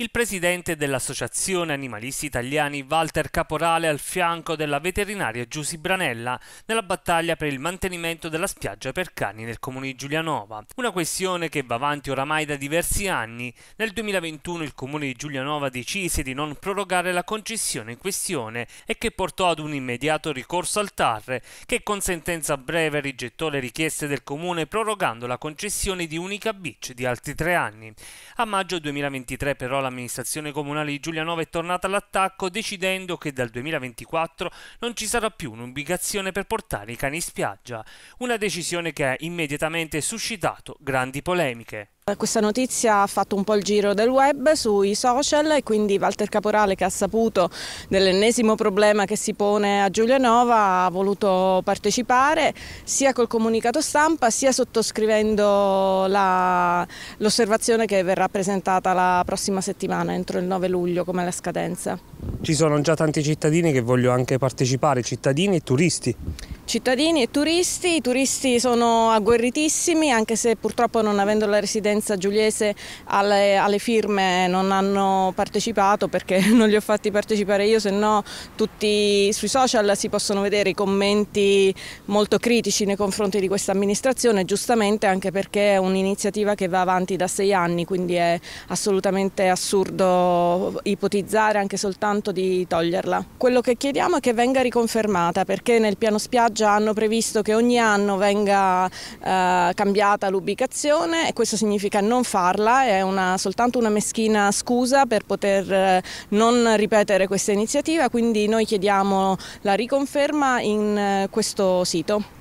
Il presidente dell'Associazione Animalisti Italiani Walter Caporale al fianco della veterinaria Giusi Branella nella battaglia per il mantenimento della spiaggia per cani nel comune di Giulianova, una questione che va avanti oramai da diversi anni. Nel 2021 il comune di Giulianova decise di non prorogare la concessione in questione e che portò ad un immediato ricorso al TAR che con sentenza breve rigettò le richieste del comune prorogando la concessione di Unica Beach di altri tre anni. A maggio 2023 però la l'amministrazione comunale di Giulianova è tornata all'attacco decidendo che dal 2024 non ci sarà più un'ubicazione per portare i cani in spiaggia, una decisione che ha immediatamente suscitato grandi polemiche. Eh, questa notizia ha fatto un po' il giro del web sui social e quindi Walter Caporale che ha saputo dell'ennesimo problema che si pone a Giulianova ha voluto partecipare sia col comunicato stampa sia sottoscrivendo l'osservazione che verrà presentata la prossima settimana entro il 9 luglio come la scadenza. Ci sono già tanti cittadini che vogliono anche partecipare, cittadini e turisti cittadini e turisti. I turisti sono agguerritissimi anche se purtroppo non avendo la residenza giuliese alle, alle firme non hanno partecipato perché non li ho fatti partecipare io, se no tutti sui social si possono vedere i commenti molto critici nei confronti di questa amministrazione, giustamente anche perché è un'iniziativa che va avanti da sei anni, quindi è assolutamente assurdo ipotizzare anche soltanto di toglierla. Quello che chiediamo è che venga riconfermata perché nel piano spiaggia Perugia hanno previsto che ogni anno venga eh, cambiata l'ubicazione e questo significa non farla, è una, soltanto una meschina scusa per poter eh, non ripetere questa iniziativa, quindi noi chiediamo la riconferma in eh, questo sito.